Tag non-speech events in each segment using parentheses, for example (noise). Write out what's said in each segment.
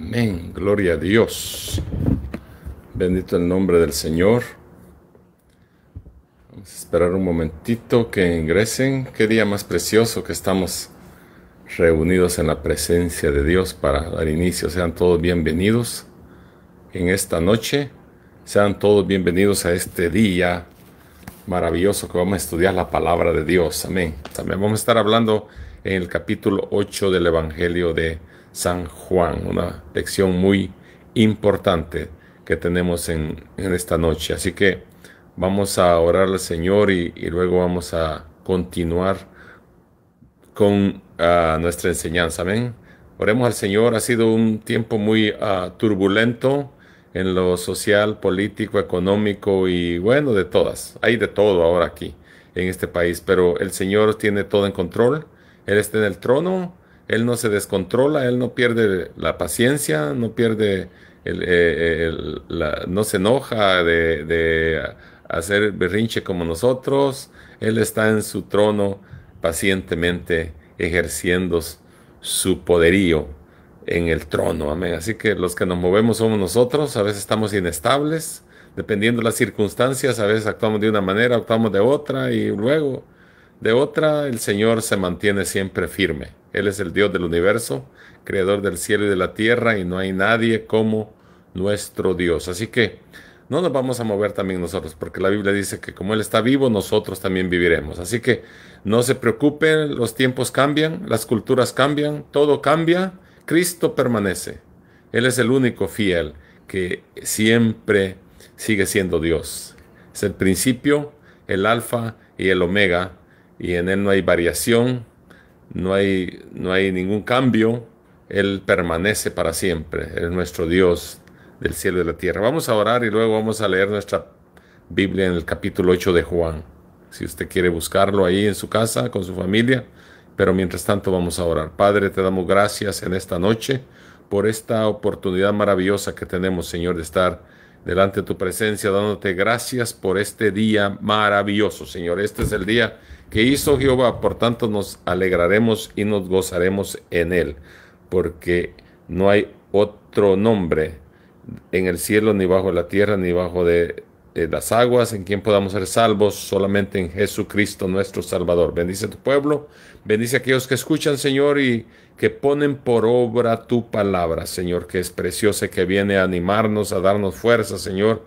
Amén, gloria a Dios. Bendito el nombre del Señor. Vamos a esperar un momentito que ingresen. Qué día más precioso que estamos reunidos en la presencia de Dios para dar inicio. Sean todos bienvenidos en esta noche. Sean todos bienvenidos a este día maravilloso que vamos a estudiar la palabra de Dios. Amén. También vamos a estar hablando en el capítulo 8 del Evangelio de San Juan, una lección muy importante que tenemos en, esta noche. Así que vamos a orar al Señor y, luego vamos a continuar con ah, nuestra enseñanza. Amén. Oremos al Señor. Ha sido un tiempo muy ah, turbulento en lo social, político, económico y bueno, de todas. Hay de todo ahora aquí en este país, pero el Señor tiene todo en control. Él está en el trono él no se descontrola, él no pierde la paciencia, no pierde, eh, eh, no se enoja de, hacer berrinche como nosotros. Él está en su trono pacientemente ejerciendo su poderío en el trono. Amén. Así que los que nos movemos somos nosotros. A veces estamos inestables, dependiendo de las circunstancias. A veces actuamos de una manera, actuamos de otra y luego de otra, el Señor se mantiene siempre firme. Él es el Dios del universo, creador del cielo y de la tierra, y no hay nadie como nuestro Dios. Así que no nos vamos a mover también nosotros, porque la Biblia dice que como Él está vivo, nosotros también viviremos. Así que no se preocupen, los tiempos cambian, las culturas cambian, todo cambia, Cristo permanece. Él es el único fiel que siempre sigue siendo Dios. Es el principio, el alfa y el omega, y en Él no hay variación, no hay, no hay ningún cambio, Él permanece para siempre, Él es nuestro Dios del cielo y de la tierra. Vamos a orar y luego vamos a leer nuestra Biblia en el capítulo 8 de Juan, si usted quiere buscarlo ahí en su casa, con su familia, pero mientras tanto vamos a orar. Padre, te damos gracias en esta noche por esta oportunidad maravillosa que tenemos, Señor, de estar delante de tu presencia, dándote gracias por este día maravilloso, Señor. Este es el día que hizo Jehová, por tanto nos alegraremos y nos gozaremos en él, porque no hay otro nombre en el cielo, ni bajo la tierra, ni bajo de, las aguas, en quien podamos ser salvos, solamente en Jesucristo nuestro Salvador. Bendice tu pueblo, bendice a aquellos que escuchan, Señor, y que ponen por obra tu palabra, Señor, que es preciosa, que viene a animarnos, a darnos fuerza, Señor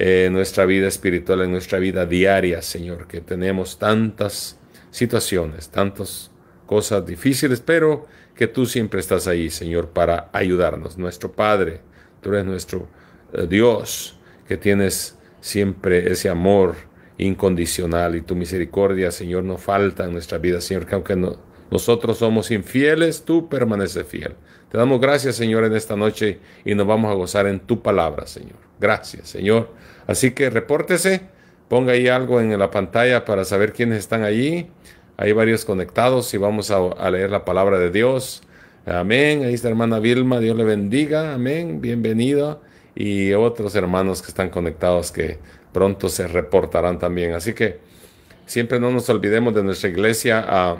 en eh, nuestra vida espiritual, en nuestra vida diaria, Señor, que tenemos tantas situaciones, tantas cosas difíciles, pero que tú siempre estás ahí, Señor, para ayudarnos. Nuestro Padre, tú eres nuestro eh, Dios, que tienes siempre ese amor incondicional y tu misericordia, Señor, no falta en nuestra vida, Señor, que aunque nosotros somos infieles, tú permaneces fiel. Te damos gracias, Señor, en esta noche y nos vamos a gozar en tu palabra, Señor. Gracias, Señor. Así que repórtese, ponga ahí algo en la pantalla para saber quiénes están allí. Hay varios conectados y vamos a, leer la palabra de Dios. Amén. Ahí está hermana Vilma, Dios le bendiga. Amén. Bienvenido. Y otros hermanos que están conectados que pronto se reportarán también. Así que siempre no nos olvidemos de nuestra iglesia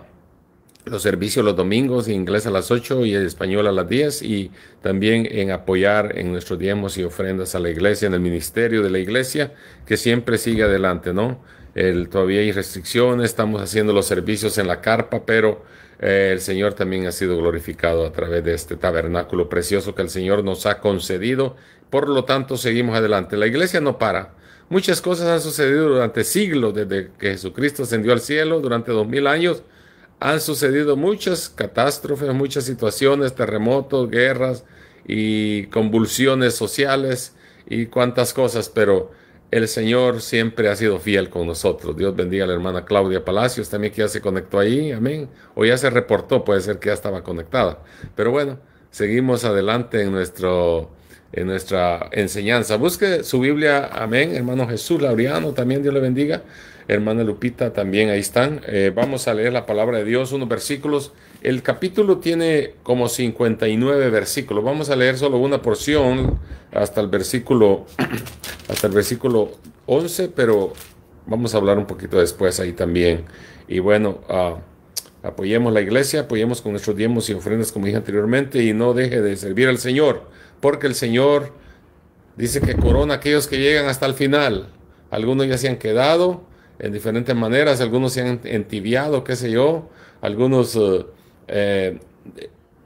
los servicios los domingos, inglés a las 8 y español a las 10 y también en apoyar en nuestros diemos y ofrendas a la iglesia, en el ministerio de la iglesia, que siempre sigue adelante, ¿no? El, todavía hay restricciones, estamos haciendo los servicios en la carpa, pero eh, el Señor también ha sido glorificado a través de este tabernáculo precioso que el Señor nos ha concedido. Por lo tanto, seguimos adelante. La iglesia no para. Muchas cosas han sucedido durante siglos, desde que Jesucristo ascendió al cielo, durante dos mil años han sucedido muchas catástrofes, muchas situaciones, terremotos, guerras y convulsiones sociales y cuantas cosas, pero el Señor siempre ha sido fiel con nosotros. Dios bendiga a la hermana Claudia Palacios, también que ya se conectó ahí, amén. O ya se reportó, puede ser que ya estaba conectada. Pero bueno, seguimos adelante en, nuestro, en nuestra enseñanza. Busque su Biblia, amén, hermano Jesús Lauriano, también Dios le bendiga hermana Lupita, también ahí están. Eh, vamos a leer la palabra de Dios, unos versículos. El capítulo tiene como 59 versículos. Vamos a leer solo una porción hasta el versículo, (clears throat) hasta el versículo 11, pero vamos a hablar un poquito después ahí también. Y bueno, ah, apoyemos la iglesia, apoyemos con nuestros diezmos y ofrendas, como dije anteriormente, y no deje de servir al Señor, porque el Señor dice que corona aquellos que llegan hasta el final. Algunos ya se han quedado, en diferentes maneras, algunos se han entibiado, qué sé yo, algunos eh, eh,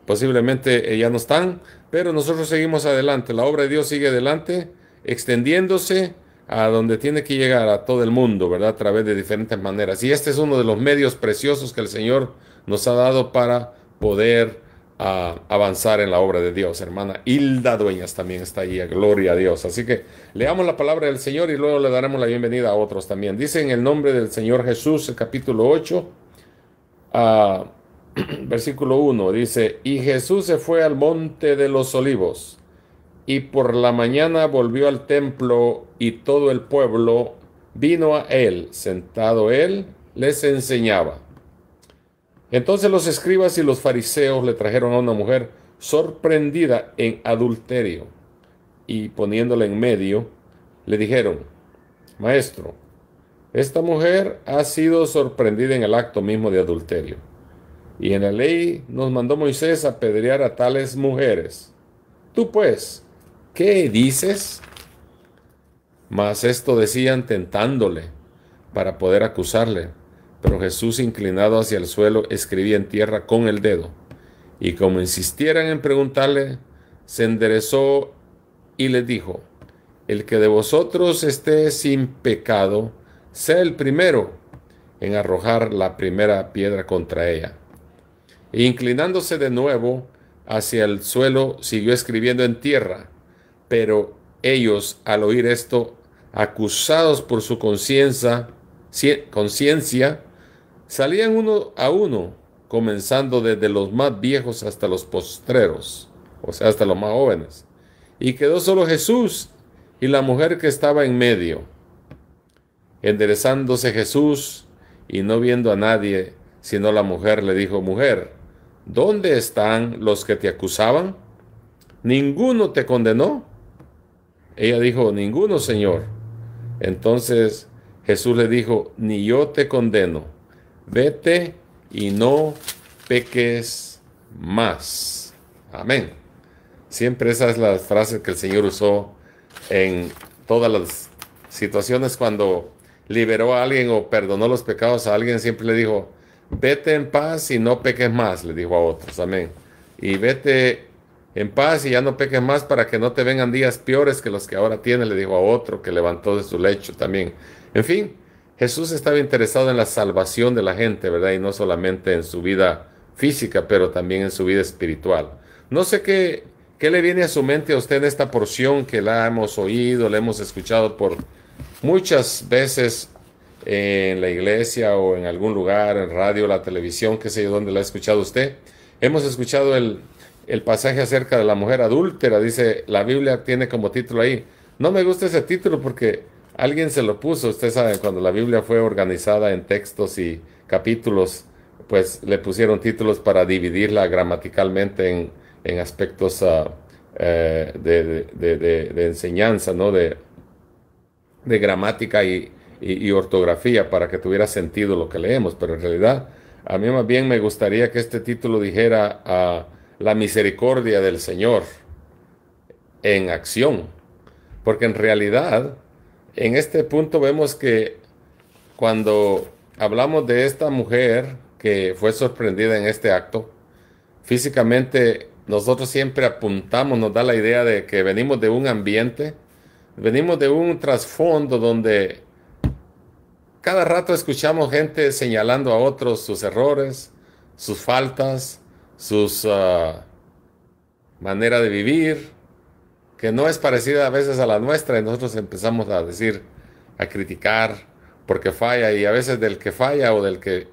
posiblemente eh, ya no están, pero nosotros seguimos adelante, la obra de Dios sigue adelante, extendiéndose a donde tiene que llegar a todo el mundo, ¿verdad? A través de diferentes maneras. Y este es uno de los medios preciosos que el Señor nos ha dado para poder a avanzar en la obra de Dios. Hermana Hilda Dueñas también está ahí, gloria a Dios. Así que leamos la palabra del Señor y luego le daremos la bienvenida a otros también. Dice en el nombre del Señor Jesús, capítulo 8, (clears throat) versículo 1, dice, y Jesús se fue al monte de los olivos y por la mañana volvió al templo y todo el pueblo vino a él, sentado él, les enseñaba. Entonces los escribas y los fariseos le trajeron a una mujer sorprendida en adulterio y poniéndola en medio, le dijeron, Maestro, esta mujer ha sido sorprendida en el acto mismo de adulterio. Y en la ley nos mandó Moisés apedrear a tales mujeres. Tú pues, ¿qué dices? Mas esto decían tentándole para poder acusarle. Pero Jesús, inclinado hacia el suelo, escribía en tierra con el dedo. Y como insistieran en preguntarle, se enderezó y les dijo, el que de vosotros esté sin pecado, sea el primero en arrojar la primera piedra contra ella. E inclinándose de nuevo hacia el suelo, siguió escribiendo en tierra. Pero ellos, al oír esto, acusados por su conciencia, conciencia, Salían uno a uno, comenzando desde los más viejos hasta los postreros, o sea, hasta los más jóvenes. Y quedó solo Jesús y la mujer que estaba en medio. Enderezándose Jesús y no viendo a nadie, sino la mujer le dijo, mujer, ¿dónde están los que te acusaban? ¿Ninguno te condenó? Ella dijo, ninguno, Señor. Entonces Jesús le dijo, ni yo te condeno, vete y no peques más. Amén. Siempre esa es la frase que el Señor usó en todas las situaciones cuando liberó a alguien o perdonó los pecados a alguien, siempre le dijo, vete en paz y no peques más, le dijo a otros, amén. Y vete en paz y ya no peques más para que no te vengan días peores que los que ahora tienes, le dijo a otro que levantó de su lecho también. En fin, Jesús estaba interesado en la salvación de la gente, ¿verdad? Y no solamente en su vida física, pero también en su vida espiritual. No sé qué, le viene a su mente a usted en esta porción que la hemos oído, la hemos escuchado por muchas veces en la iglesia o en algún lugar, en radio, la televisión, qué sé yo, donde la ha escuchado usted. Hemos escuchado el, el pasaje acerca de la mujer adúltera, dice la Biblia tiene como título ahí. No me gusta ese título porque Alguien se lo puso, ustedes saben, cuando la Biblia fue organizada en textos y capítulos, pues le pusieron títulos para dividirla gramaticalmente en, aspectos ah, eh, de, enseñanza, ¿no? De, gramática y, ortografía para que tuviera sentido lo que leemos, pero en realidad a mí más bien me gustaría que este título dijera ah, la misericordia del Señor en acción, porque en realidad en este punto vemos que cuando hablamos de esta mujer que fue sorprendida en este acto, físicamente nosotros siempre apuntamos, nos da la idea de que venimos de un ambiente, venimos de un trasfondo donde cada rato escuchamos gente señalando a otros sus errores, sus faltas, sus ah, manera de vivir, que no es parecida a veces a la nuestra y nosotros empezamos a decir, a criticar porque falla y a veces del que falla o del que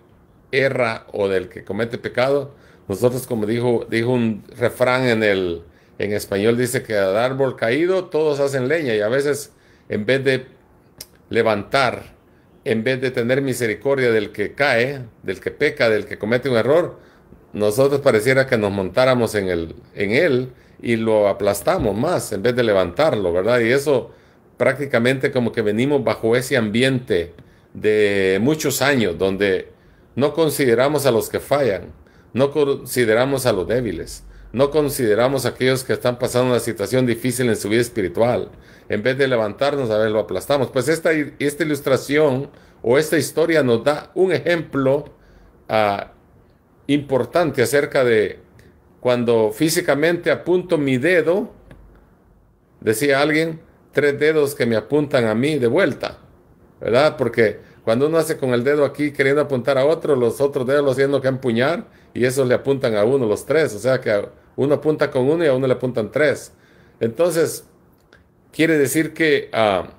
erra o del que comete pecado, nosotros como dijo, dijo un refrán en el en español dice que al árbol caído todos hacen leña y a veces en vez de levantar, en vez de tener misericordia del que cae, del que peca, del que comete un error, nosotros pareciera que nos montáramos en, el, en él y lo aplastamos más en vez de levantarlo, ¿verdad? Y eso prácticamente como que venimos bajo ese ambiente de muchos años donde no consideramos a los que fallan, no consideramos a los débiles, no consideramos a aquellos que están pasando una situación difícil en su vida espiritual. En vez de levantarnos, a ver, lo aplastamos. Pues esta, esta ilustración o esta historia nos da un ejemplo a importante acerca de cuando físicamente apunto mi dedo, decía alguien, tres dedos que me apuntan a mí de vuelta, ¿verdad? Porque cuando uno hace con el dedo aquí queriendo apuntar a otro, los otros dedos los tienen que empuñar y esos le apuntan a uno, los tres, o sea que uno apunta con uno y a uno le apuntan tres. Entonces, quiere decir que ah,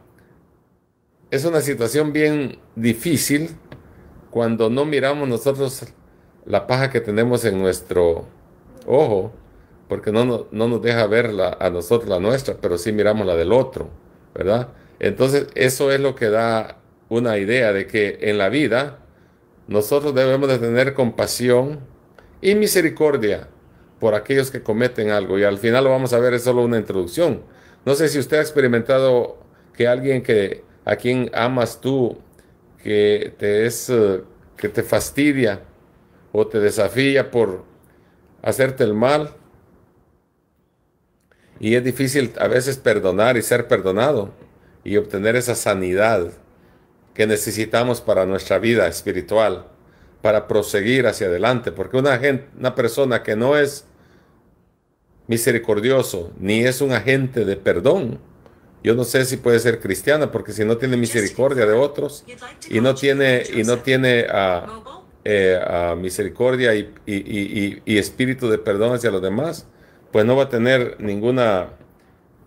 es una situación bien difícil cuando no miramos nosotros la paja que tenemos en nuestro ojo, porque no, no, nos deja ver la, a nosotros la nuestra, pero sí miramos la del otro, ¿verdad? Entonces, eso es lo que da una idea de que en la vida nosotros debemos de tener compasión y misericordia por aquellos que cometen algo. Y al final lo vamos a ver, es solo una introducción. No sé si usted ha experimentado que alguien que a quien amas tú, que te es, eh, que te fastidia, o te desafía por hacerte el mal. Y es difícil a veces perdonar y ser perdonado y obtener esa sanidad que necesitamos para nuestra vida espiritual, para proseguir hacia adelante. Porque una, gente, una persona que no es misericordioso ni es un agente de perdón, yo no sé si puede ser cristiana, porque si no tiene misericordia de otros y no tiene, y no tiene ah, eh, a misericordia y, espíritu de perdón hacia los demás, pues no va a tener ninguna,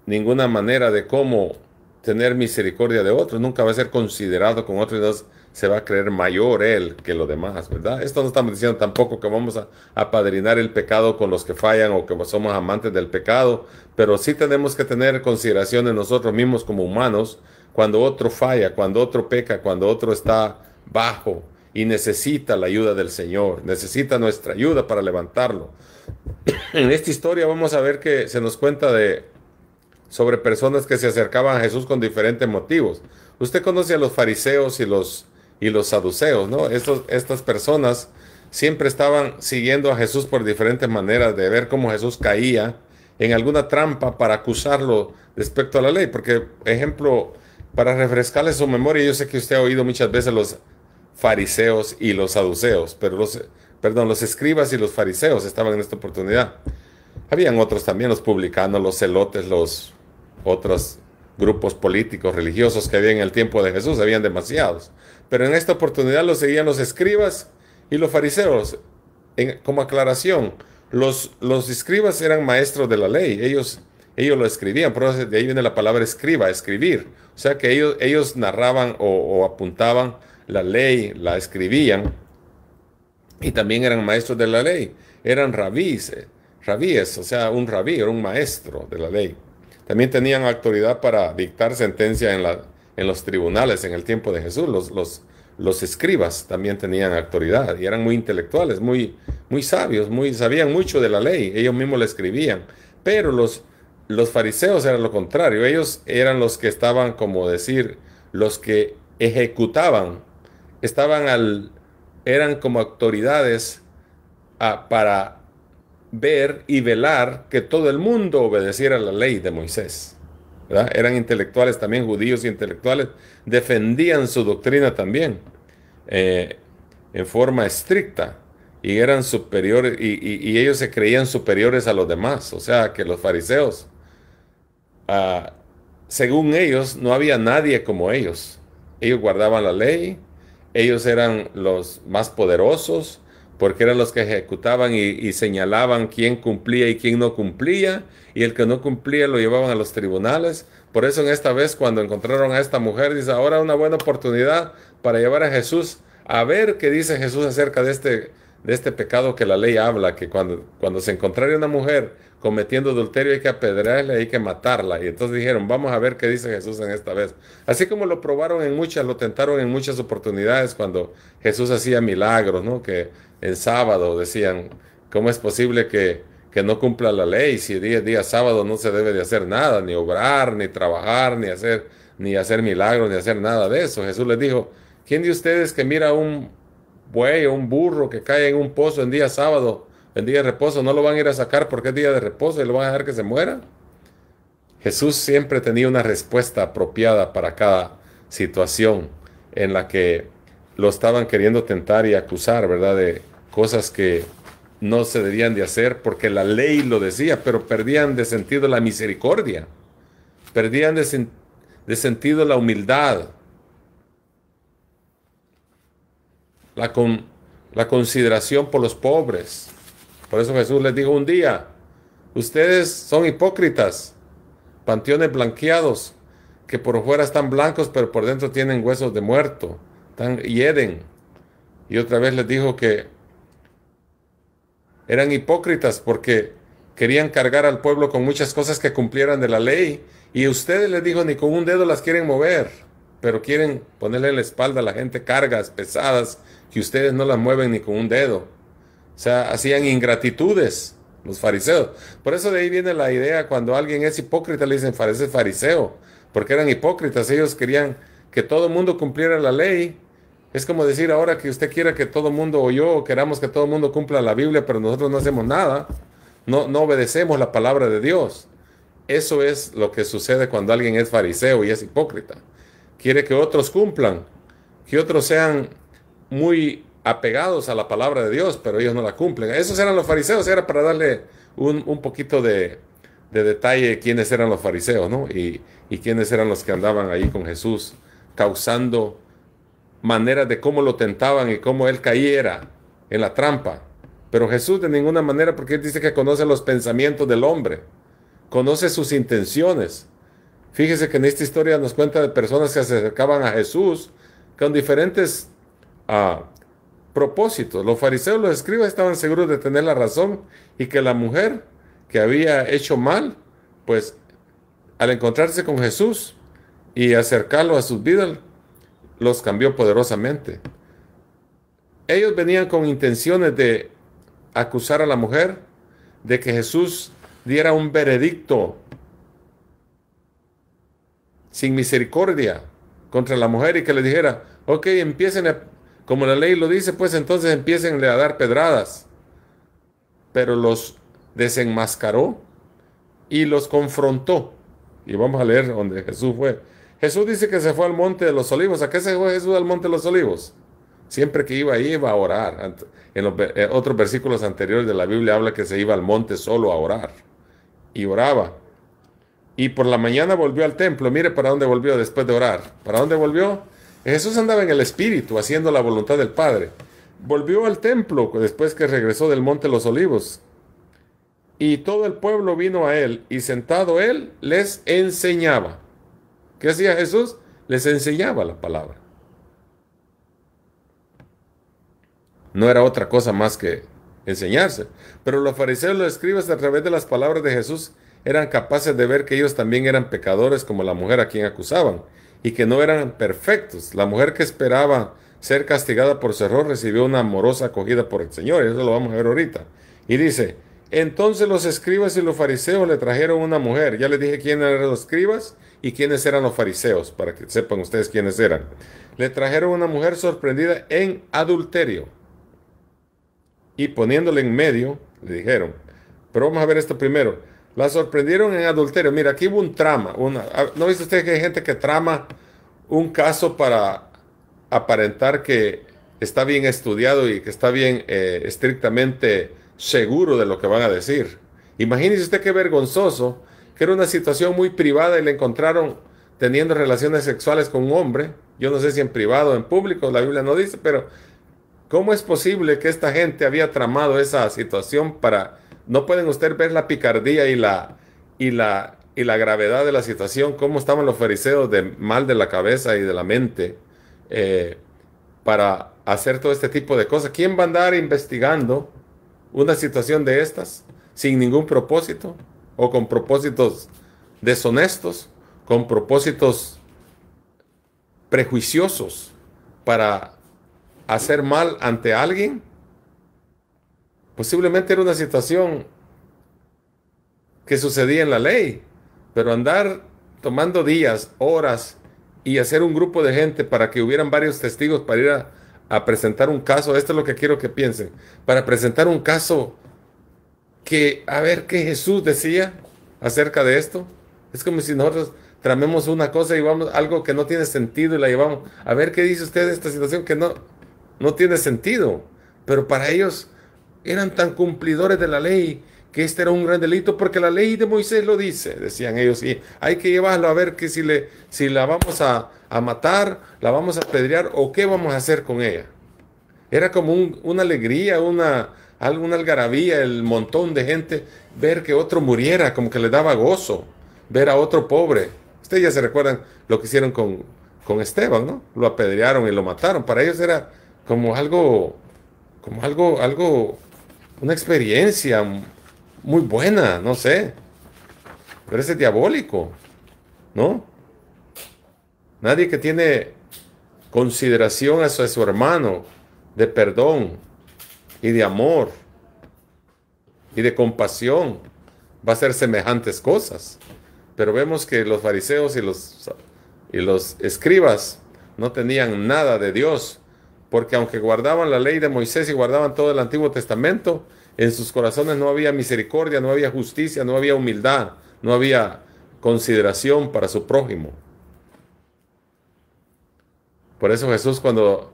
ninguna manera de cómo tener misericordia de otros, nunca va a ser considerado con otros, se va a creer mayor él que los demás, ¿verdad? Esto no estamos diciendo tampoco que vamos a apadrinar el pecado con los que fallan o que somos amantes del pecado, pero sí tenemos que tener consideración en nosotros mismos como humanos cuando otro falla, cuando otro peca, cuando otro está bajo, y necesita la ayuda del Señor, necesita nuestra ayuda para levantarlo. (clears throat) En esta historia vamos a ver que se nos cuenta de sobre personas que se acercaban a Jesús con diferentes motivos. Usted conoce a los fariseos y los y los saduceos, ¿no? Estos, estas personas siempre estaban siguiendo a Jesús por diferentes maneras de ver cómo Jesús caía en alguna trampa para acusarlo respecto a la ley, porque ejemplo para refrescarle su memoria, yo sé que usted ha oído muchas veces los fariseos y los saduceos, pero los, perdón, los escribas y los fariseos estaban en esta oportunidad. Habían otros también, los publicanos, los celotes, los otros grupos políticos, religiosos que había en el tiempo de Jesús, habían demasiados. Pero en esta oportunidad lo seguían los escribas y los fariseos. como aclaración, los, los escribas eran maestros de la ley, ellos, ellos lo escribían, por de ahí viene la palabra escriba, escribir. O sea que ellos, ellos narraban o apuntaban la ley la escribían y también eran maestros de la ley, eran rabíes, rabíes, o sea, un rabí era un maestro de la ley. También tenían autoridad para dictar sentencia en, la, en los tribunales en el tiempo de Jesús. Los, los, los, escribas también tenían autoridad y eran muy intelectuales, muy, muy sabios, muy, sabían mucho de la ley, ellos mismos la escribían. Pero los, los fariseos eran lo contrario, ellos eran los que estaban, como decir, los que ejecutaban estaban al, eran como autoridades ah, para ver y velar que todo el mundo obedeciera la ley de Moisés. Eran intelectuales también, judíos intelectuales, defendían su doctrina también eh, en forma estricta y eran superiores y, ellos se creían superiores a los demás, o sea que los fariseos, ah, según ellos, no había nadie como ellos. Ellos guardaban la ley, ellos eran los más poderosos porque eran los que ejecutaban y, señalaban quién cumplía y quién no cumplía, y el que no cumplía lo llevaban a los tribunales. Por eso en esta vez cuando encontraron a esta mujer, dice, ahora una buena oportunidad para llevar a Jesús a ver qué dice Jesús acerca de este de este pecado que la ley habla, que cuando, cuando se encontrara una mujer cometiendo adulterio hay que apedrearla, hay que matarla. Y entonces dijeron, vamos a ver qué dice Jesús en esta vez. Así como lo probaron en muchas, lo tentaron en muchas oportunidades cuando Jesús hacía milagros, ¿no? Que en sábado decían, ¿cómo es posible que, que no cumpla la ley? Si día día sábado no se debe de hacer nada, ni obrar, ni trabajar, ni hacer, ni hacer milagros, ni hacer nada de eso. Jesús les dijo, ¿quién de ustedes que mira un buey o un burro que cae en un pozo en día sábado, en día de reposo, no lo van a ir a sacar porque es día de reposo y lo van a dejar que se muera. Jesús siempre tenía una respuesta apropiada para cada situación en la que lo estaban queriendo tentar y acusar, ¿verdad? De cosas que no se debían de hacer porque la ley lo decía, pero perdían de sentido la misericordia, perdían de sentido la humildad, la, la consideración por los pobres. Por eso Jesús les dijo un día, ustedes son hipócritas, panteones blanqueados, que por fuera están blancos, pero por dentro tienen huesos de muerto, tan, Eden... Y otra vez les dijo que eran hipócritas porque querían cargar al pueblo con muchas cosas que cumplieran de la ley. Y ustedes les dijo, ni con un dedo las quieren mover, pero quieren ponerle en la espalda a la gente cargas pesadas que ustedes no las mueven ni con un dedo. O sea, hacían ingratitudes los fariseos. Por eso de ahí viene la idea, cuando alguien es hipócrita le dicen fariseo, fariseo, porque eran hipócritas, ellos querían que todo el mundo cumpliera la ley. Es como decir ahora que usted quiera que todo el mundo o yo queramos que todo el mundo cumpla la Biblia, pero nosotros no hacemos nada, no, no obedecemos la palabra de Dios. Eso es lo que sucede cuando alguien es fariseo y es hipócrita. Quiere que otros cumplan, que otros sean muy apegados a la palabra de Dios, pero ellos no la cumplen. Esos eran los fariseos, era para darle un, un poquito de, de, detalle quiénes eran los fariseos, ¿no? Y, y quiénes eran los que andaban ahí con Jesús, causando maneras de cómo lo tentaban y cómo él cayera en la trampa. Pero Jesús de ninguna manera, porque él dice que conoce los pensamientos del hombre, conoce sus intenciones. Fíjese que en esta historia nos cuenta de personas que se acercaban a Jesús con diferentes a propósito. Los fariseos los escribas estaban seguros de tener la razón y que la mujer que había hecho mal, pues al encontrarse con Jesús y acercarlo a sus vidas, los cambió poderosamente. Ellos venían con intenciones de acusar a la mujer de que Jesús diera un veredicto sin misericordia contra la mujer y que le dijera, ok, empiecen a como la ley lo dice, pues entonces empiecen a dar pedradas. Pero los desenmascaró y los confrontó. Y vamos a leer donde Jesús fue. Jesús dice que se fue al monte de los olivos. ¿A qué se fue Jesús al monte de los olivos? Siempre que iba ahí iba a orar. En los en eh, otros versículos anteriores de la Biblia habla que se iba al monte solo a orar. Y oraba. Y por la mañana volvió al templo. Mire para dónde volvió después de orar. ¿Para dónde volvió? Jesús andaba en el Espíritu, haciendo la voluntad del Padre. Volvió al templo después que regresó del Monte los Olivos. Y todo el pueblo vino a él, y sentado él les enseñaba. ¿Qué hacía Jesús? Les enseñaba la palabra. No era otra cosa más que enseñarse. Pero los fariseos los escribas a través de las palabras de Jesús eran capaces de ver que ellos también eran pecadores como la mujer a quien acusaban y que no eran perfectos. La mujer que esperaba ser castigada por su error recibió una amorosa acogida por el Señor, y eso lo vamos a ver ahorita. Y dice, entonces los escribas y los fariseos le trajeron una mujer. Ya les dije quiénes eran los escribas y quiénes eran los fariseos, para que sepan ustedes quiénes eran. Le trajeron una mujer sorprendida en adulterio. Y poniéndole en medio, le dijeron, pero vamos a ver esto primero. La sorprendieron en adulterio. Mira, aquí hubo un trama. Ah, ¿No viste usted que hay gente que trama un caso para aparentar que está bien estudiado y que está bien eh, estrictamente seguro de lo que van a decir? Imagínese usted qué vergonzoso, que era una situación muy privada y le encontraron teniendo relaciones sexuales con un hombre. Yo no sé si en privado o en público, la Biblia no dice, pero ¿cómo es posible que esta gente había tramado esa situación para no pueden ustedes ver la picardía y la, y la, y la gravedad de la situación, cómo estaban los fariseos de mal de la cabeza y de la mente eh, para hacer todo este tipo de cosas. ¿Quién va a andar investigando una situación de estas sin ningún propósito o con propósitos deshonestos, con propósitos prejuiciosos para hacer mal ante alguien? Posiblemente era una situación que sucedía en la ley, pero andar tomando días, horas y hacer un grupo de gente para que hubieran varios testigos para ir a, presentar un caso, esto es lo que quiero que piensen, para presentar un caso que, a ver, ¿qué Jesús decía acerca de esto? Es como si nosotros tramemos una cosa y vamos algo que no tiene sentido y la llevamos. A ver qué dice usted de esta situación que no, no tiene sentido. Pero para ellos eran tan cumplidores de la ley que este era un gran delito porque la ley de Moisés lo dice, decían ellos, y hay que llevarlo a ver que si, le, si la vamos a, matar, la vamos a apedrear o qué vamos a hacer con ella. Era como una alegría, una, alguna algarabía, el montón de gente, ver que otro muriera, como que le daba gozo, ver a otro pobre. Ustedes ya se recuerdan lo que hicieron con, con Esteban, ¿no? Lo apedrearon y lo mataron. Para ellos era como algo, como algo, algo una experiencia muy buena, no sé. Pero es diabólico, ¿no? Nadie que tiene consideración a su, hermano, de perdón y de amor y de compasión, va a hacer semejantes cosas. Pero vemos que los fariseos y los, y los escribas no tenían nada de Dios porque aunque guardaban la ley de Moisés y guardaban todo el Antiguo Testamento, en sus corazones no había misericordia, no había justicia, no había humildad, no había consideración para su prójimo. Por eso Jesús cuando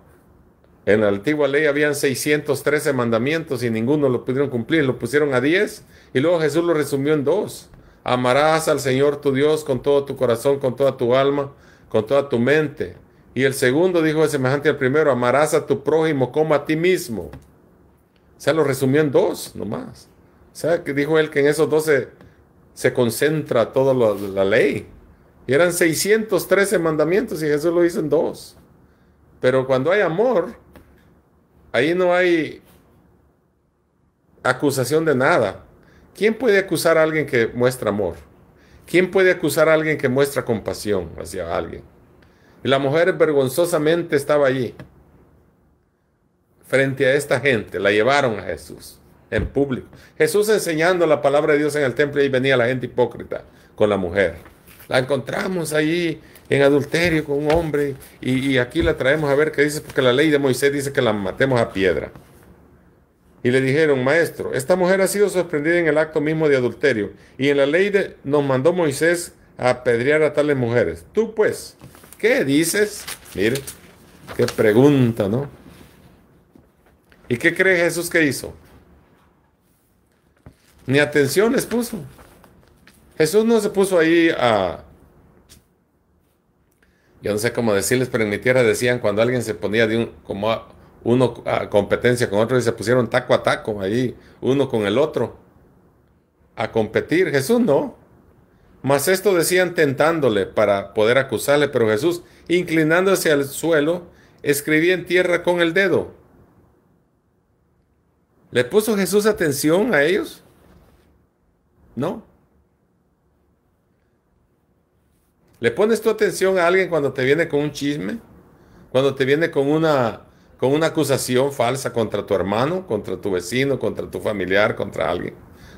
en la antigua ley habían 613 mandamientos y ninguno lo pudieron cumplir, lo pusieron a 10 y luego Jesús lo resumió en dos. Amarás al Señor tu Dios con todo tu corazón, con toda tu alma, con toda tu mente, y el segundo dijo es semejante al primero, amarás a tu prójimo como a ti mismo. O sea, lo resumió en dos nomás. O sea, que dijo él que en esos dos se, concentra toda la, ley. Y eran 613 mandamientos y Jesús lo hizo en dos. Pero cuando hay amor, ahí no hay acusación de nada. ¿Quién puede acusar a alguien que muestra amor? ¿Quién puede acusar a alguien que muestra compasión hacia alguien? Y la mujer vergonzosamente estaba allí, frente a esta gente. La llevaron a Jesús en público. Jesús enseñando la palabra de Dios en el templo y ahí venía la gente hipócrita con la mujer. La encontramos allí en adulterio con un hombre y, aquí la traemos a ver qué dice, porque la ley de Moisés dice que la matemos a piedra. Y le dijeron, maestro, esta mujer ha sido sorprendida en el acto mismo de adulterio y en la ley nos mandó Moisés a apedrear a tales mujeres. Tú pues, ¿Qué dices? Mire, qué pregunta, ¿no? ¿Y qué cree Jesús que hizo? Ni atención les puso. Jesús no se puso ahí a... Yo no sé cómo decirles, pero en mi tierra decían cuando alguien se ponía de un, como uno a competencia con otro y se pusieron taco a taco ahí, uno con el otro, a competir. Jesús no. Mas esto decían tentándole para poder acusarle, pero Jesús, inclinándose al suelo, escribía en tierra con el dedo. ¿Le puso Jesús atención a ellos? No. ¿Le pones tu atención a alguien cuando te viene con un chisme? Cuando te viene con una, con una acusación falsa contra tu hermano, contra tu vecino, contra tu familiar, contra alguien.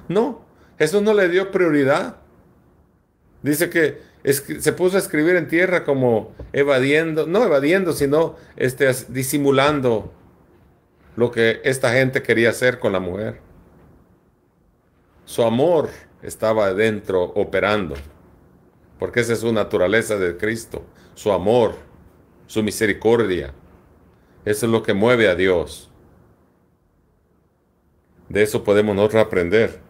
No, Jesús no le dio prioridad Dice que se puso a escribir en tierra como evadiendo, no evadiendo, sino este, disimulando lo que esta gente quería hacer con la mujer. Su amor estaba adentro operando, porque esa es su naturaleza de Cristo, su amor, su misericordia. Eso es lo que mueve a Dios. De eso podemos nosotros aprender.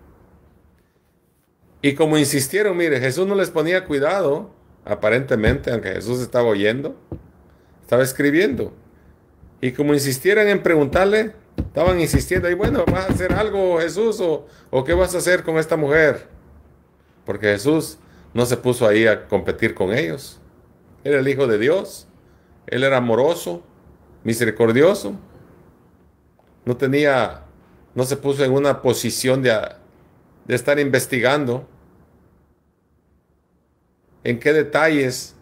Y como insistieron, mire, Jesús no les ponía cuidado, aparentemente, aunque Jesús estaba oyendo, estaba escribiendo. Y como insistieran en preguntarle, estaban insistiendo, y bueno, ¿vas a hacer algo Jesús o, o qué vas a hacer con esta mujer? Porque Jesús no se puso ahí a competir con ellos. Era el Hijo de Dios, Él era amoroso, misericordioso, no tenía, no se puso en una posición de de estar investigando en qué detalles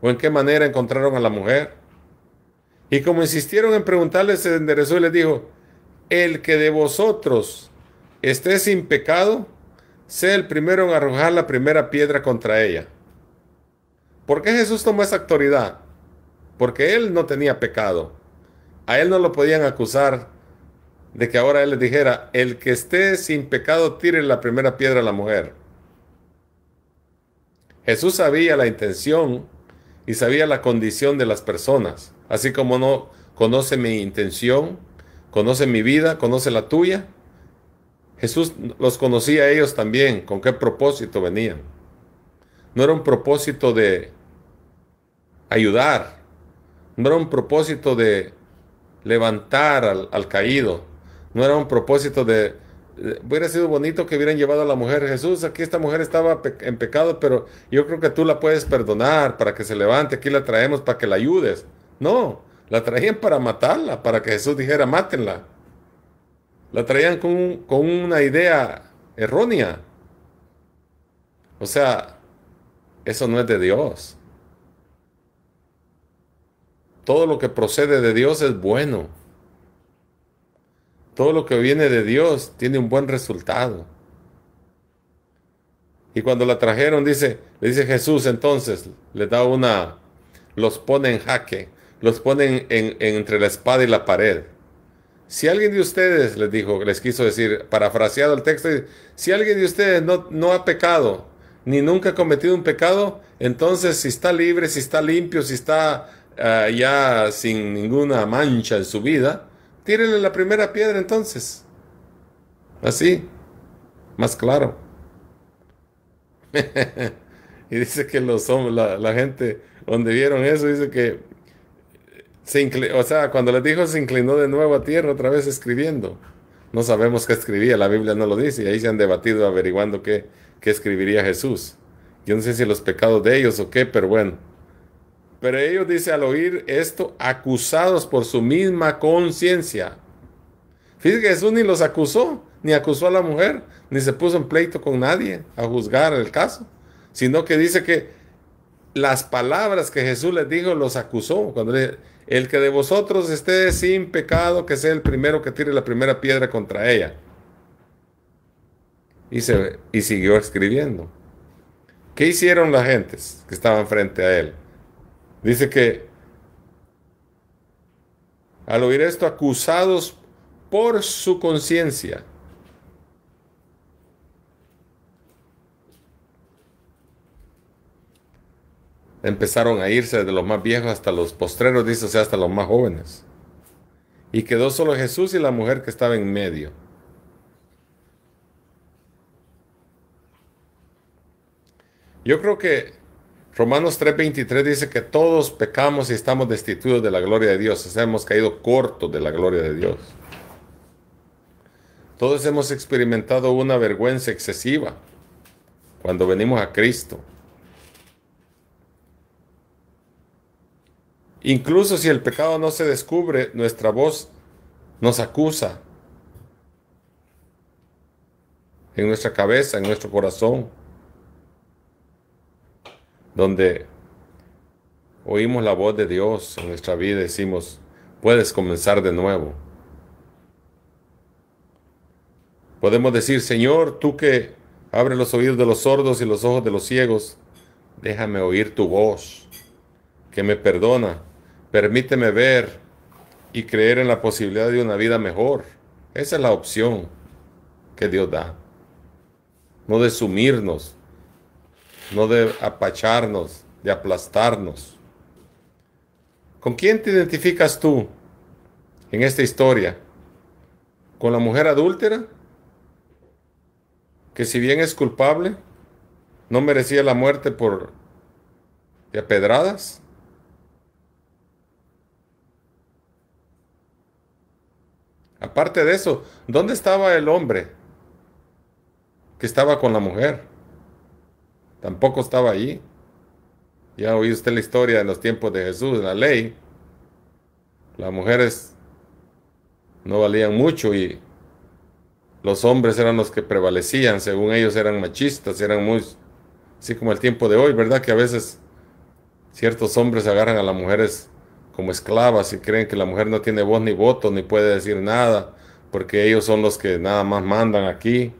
o en qué manera encontraron a la mujer. Y como insistieron en preguntarle, se enderezó y les dijo, el que de vosotros esté sin pecado, sea el primero en arrojar la primera piedra contra ella. ¿Por qué Jesús tomó esa autoridad? Porque él no tenía pecado. A él no lo podían acusar de que ahora él les dijera, el que esté sin pecado tire la primera piedra a la mujer. Jesús sabía la intención y sabía la condición de las personas, así como no conoce mi intención, conoce mi vida, conoce la tuya. Jesús los conocía a ellos también, con qué propósito venían. No era un propósito de ayudar, no era un propósito de levantar al caído, no era un propósito de... Hubiera sido bonito que hubieran llevado a la mujer Jesús. Aquí esta mujer estaba en pecado, pero yo creo que tú la puedes perdonar para que se levante. Aquí la traemos para que la ayudes. No, la traían para matarla, para que Jesús dijera, mátenla. La traían con, con una idea errónea. O sea, eso no es de Dios. Todo lo que procede de Dios es bueno todo lo que viene de Dios tiene un buen resultado. Y cuando la trajeron, dice, le dice Jesús entonces, le da una, los pone en jaque, los pone entre la espada y la pared. Si alguien de ustedes, les dijo, les quiso decir, parafraseado el texto, si alguien de ustedes no, ha pecado, ni nunca ha cometido un pecado, entonces si está libre, si está limpio, si está ah, ya sin ninguna mancha en su vida, Tírele la primera piedra entonces. Así, más claro. (laughs) y dice que los la, la gente donde vieron eso, dice que se inclinó, o sea, cuando les dijo se inclinó de nuevo a tierra otra vez escribiendo. No sabemos qué escribía, la Biblia no lo dice, y ahí se han debatido averiguando qué, qué escribiría Jesús. Yo no sé si los pecados de ellos o qué, pero bueno. Pero ellos, dice, al oír esto, acusados por su misma conciencia. Fíjense que Jesús ni los acusó, ni acusó a la mujer, ni se puso en pleito con nadie a juzgar el caso, sino que dice que las palabras que Jesús les dijo los acusó. Cuando el que de vosotros esté sin pecado, que sea el primero que tire la primera piedra contra ella. Y, y siguió escribiendo. ¿Qué hicieron las gentes que estaban frente a él? Dice que al oír esto, acusados por su conciencia. Empezaron a irse de los más viejos hasta los postreros, dice, sea, hasta los más jóvenes. Y quedó solo Jesús y la mujer que estaba en medio. Yo creo que Romanos 3:23 dice que todos pecamos y estamos destituidos de la gloria de Dios. O sea, hemos caído cortos de la gloria de Dios. Todos hemos experimentado una vergüenza excesiva cuando venimos a Cristo. Incluso si el pecado no se descubre, nuestra voz nos acusa en nuestra cabeza, en nuestro corazón donde oímos la voz de Dios en nuestra vida y decimos, puedes comenzar de nuevo. Podemos decir, Señor, tú que abres los oídos de los sordos y los ojos de los ciegos, déjame oír tu voz, que me perdona, permíteme ver y creer en la posibilidad de una vida mejor. Esa es la opción que Dios da. No de sumirnos no de apacharnos, de aplastarnos. ¿Con quién te identificas tú en esta historia? ¿Con la mujer adúltera? Que si bien es culpable, no merecía la muerte por de apedradas. Aparte de eso, ¿dónde estaba el hombre que estaba con la mujer? tampoco estaba allí. Ya oí usted la historia de los tiempos de Jesús, de la ley. Las mujeres no valían mucho y los hombres eran los que prevalecían, según ellos eran machistas, eran muy, así como el tiempo de hoy, ¿verdad? Que a veces ciertos hombres agarran a las mujeres como esclavas y creen que la mujer no tiene voz ni voto, ni puede decir nada, porque ellos son los que nada más mandan aquí.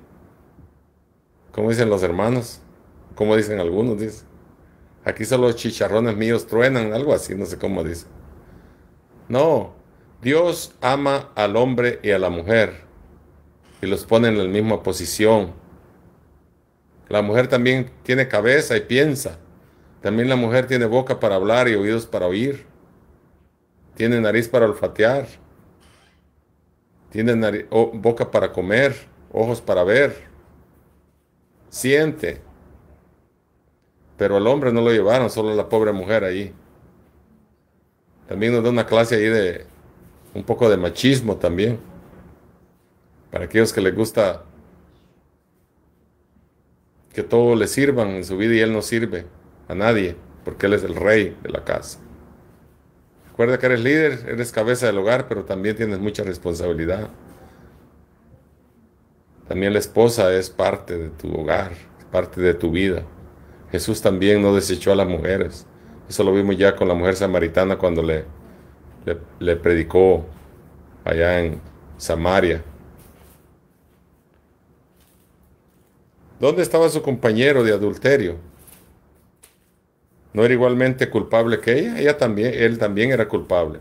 ¿Cómo dicen los hermanos? como dicen algunos, dice. Aquí solo los chicharrones míos truenan, algo así, no sé cómo dice. No, Dios ama al hombre y a la mujer y los pone en la misma posición. La mujer también tiene cabeza y piensa. También la mujer tiene boca para hablar y oídos para oír. Tiene nariz para olfatear. Tiene boca para comer, ojos para ver. Siente, pero al hombre no lo llevaron, solo la pobre mujer ahí. También nos da una clase ahí de un poco de machismo también. Para aquellos que les gusta que todo le sirvan en su vida y él no sirve a nadie, porque él es el rey de la casa. Recuerda que eres líder, eres cabeza del hogar, pero también tienes mucha responsabilidad. También la esposa es parte de tu hogar, es parte de tu vida. Jesús también no desechó a las mujeres. Eso lo vimos ya con la mujer samaritana cuando le, le, predicó allá en Samaria. ¿Dónde estaba su compañero de adulterio? ¿No era igualmente culpable que ella? Ella también, él también era culpable.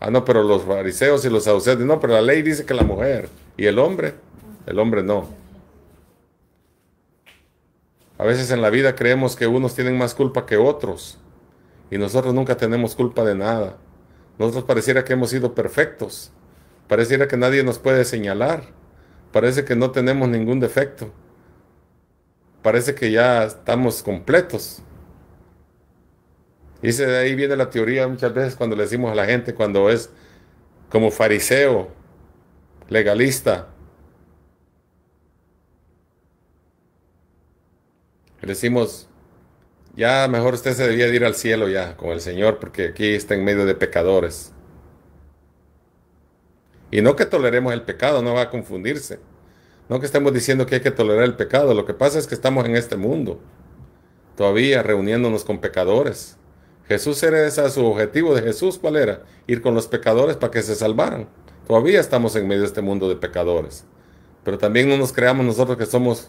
Ah, no, pero los fariseos y los saduceos, no, pero la ley dice que la mujer y el hombre, el hombre no. A veces en la vida creemos que unos tienen más culpa que otros y nosotros nunca tenemos culpa de nada. Nosotros pareciera que hemos sido perfectos, pareciera que nadie nos puede señalar, parece que no tenemos ningún defecto, parece que ya estamos completos. Y de ahí viene la teoría muchas veces cuando le decimos a la gente, cuando es como fariseo, legalista, Le decimos, ya mejor usted se debía de ir al cielo ya con el Señor, porque aquí está en medio de pecadores. Y no que toleremos el pecado, no va a confundirse. No que estemos diciendo que hay que tolerar el pecado, lo que pasa es que estamos en este mundo, todavía reuniéndonos con pecadores. Jesús era ese, su objetivo de Jesús, ¿cuál era? Ir con los pecadores para que se salvaran. Todavía estamos en medio de este mundo de pecadores. Pero también no nos creamos nosotros que somos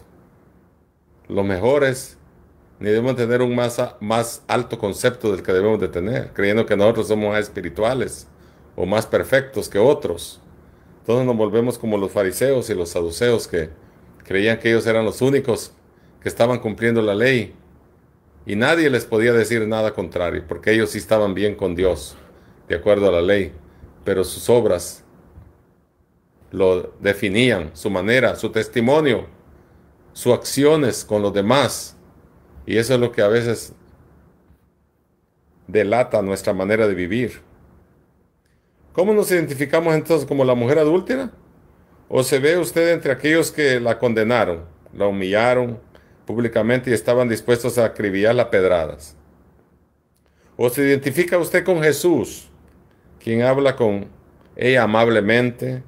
los mejores, ni debemos tener un más, más alto concepto del que debemos de tener, creyendo que nosotros somos más espirituales o más perfectos que otros. Entonces nos volvemos como los fariseos y los saduceos que creían que ellos eran los únicos que estaban cumpliendo la ley y nadie les podía decir nada contrario, porque ellos sí estaban bien con Dios, de acuerdo a la ley, pero sus obras lo definían, su manera, su testimonio sus acciones con los demás. Y eso es lo que a veces delata nuestra manera de vivir. ¿Cómo nos identificamos entonces como la mujer adúltera? ¿O se ve usted entre aquellos que la condenaron, la humillaron públicamente y estaban dispuestos a acribillarla a pedradas? ¿O se identifica usted con Jesús, quien habla con ella amablemente,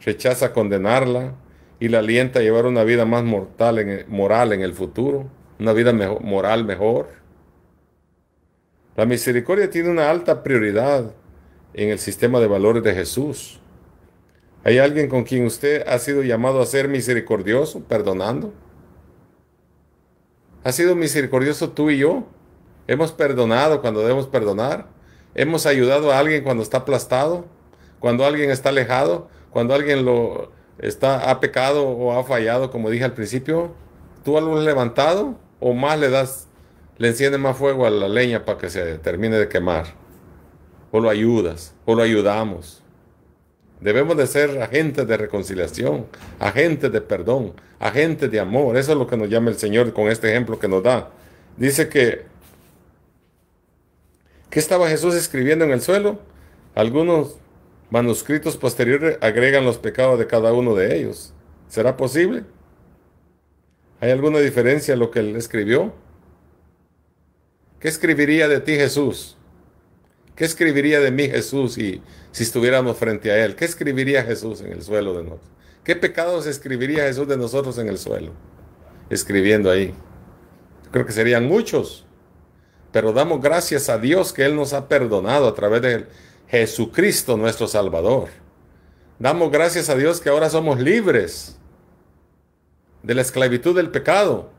rechaza condenarla, y la alienta a llevar una vida más mortal moral en el futuro, una vida moral mejor. La misericordia tiene una alta prioridad en el sistema de valores de Jesús. ¿Hay alguien con quien usted ha sido llamado a ser misericordioso, perdonando? ¿Ha sido misericordioso tú y yo? ¿Hemos perdonado cuando debemos perdonar? ¿Hemos ayudado a alguien cuando está aplastado? ¿Cuando alguien está alejado? ¿Cuando alguien lo, ha pecado o ha fallado, como dije al principio, tú algo has levantado o más le das, le enciende más fuego a la leña para que se termine de quemar. O lo ayudas, o lo ayudamos. Debemos de ser agentes de reconciliación, agentes de perdón, agentes de amor. Eso es lo que nos llama el Señor con este ejemplo que nos da. Dice que, ¿qué estaba Jesús escribiendo en el suelo? Algunos manuscritos posteriores agregan los pecados de cada uno de ellos. ¿Será posible? ¿Hay alguna diferencia en lo que él escribió? ¿Qué escribiría de ti Jesús? ¿Qué escribiría de mí Jesús y, si estuviéramos frente a Él? ¿Qué escribiría Jesús en el suelo de nosotros? ¿Qué pecados escribiría Jesús de nosotros en el suelo? Escribiendo ahí. Creo que serían muchos. Pero damos gracias a Dios que Él nos ha perdonado a través de, él. Jesucristo nuestro Salvador. Damos gracias a Dios que ahora somos libres de la esclavitud del pecado.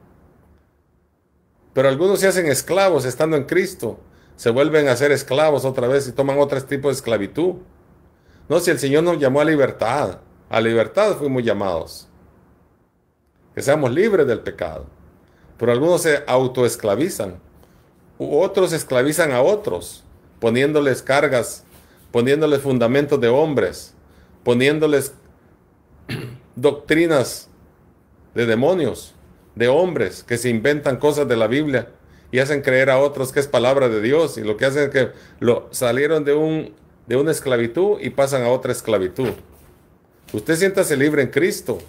Pero algunos se hacen esclavos estando en Cristo. Se vuelven a ser esclavos otra vez y toman otro tipo de esclavitud. No, si el Señor nos llamó a libertad. A libertad fuimos llamados. Que seamos libres del pecado. Pero algunos se autoesclavizan. U otros esclavizan a otros, poniéndoles cargas poniéndoles fundamentos de hombres, poniéndoles doctrinas de demonios, de hombres que se inventan cosas de la Biblia y hacen creer a otros que es palabra de Dios y lo que hacen es que lo salieron de un de una esclavitud y pasan a otra esclavitud. Usted siéntase libre en Cristo,